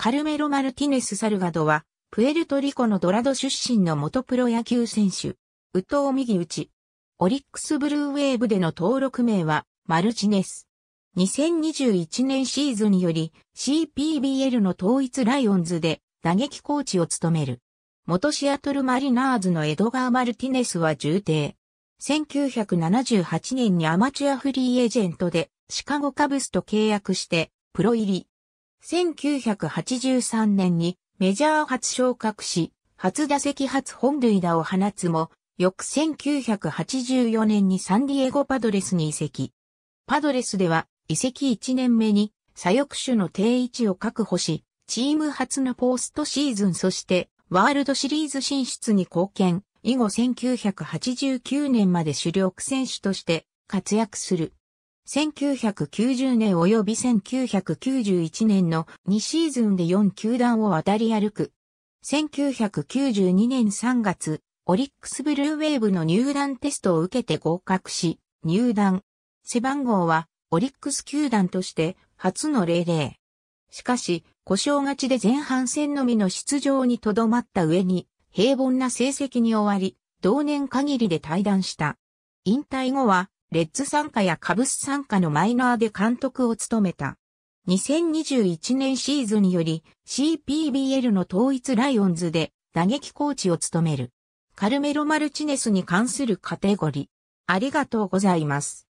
カルメロ・マルティネス・サルガドは、プエルトリコのドラド出身の元プロ野球選手、ウトを右打ち。オリックスブルーウェーブでの登録名は、マルチネス。2021年シーズンにより、CPBL の統一ライオンズで打撃コーチを務める。元シアトルマリナーズのエドガー・マルティネスは重帝。1978年にアマチュアフリーエージェントでシカゴカブスと契約してプロ入り。1983年にメジャー初昇格し、初打席初本塁打を放つも、翌1984年にサンディエゴパドレスに移籍。パドレスでは移籍1年目に左翼手の定位置を確保し、チーム初のポーストシーズンそしてワールドシリーズ進出に貢献、以後1989年まで主力選手として活躍する。1990年及び1991年の2シーズンで4球団を渡り歩く。1992年3月、オリックスブルーウェーブの入団テストを受けて合格し、入団。背番号は、オリックス球団として、初の00。しかし、故障がちで前半戦のみの出場にとどまった上に、平凡な成績に終わり、同年限りで退団した。引退後は、レッズ参加やカブス参加のマイナーで監督を務めた。2021年シーズンにより CPBL の統一ライオンズで打撃コーチを務める。カルメロ・マルチネスに関するカテゴリー。ありがとうございます。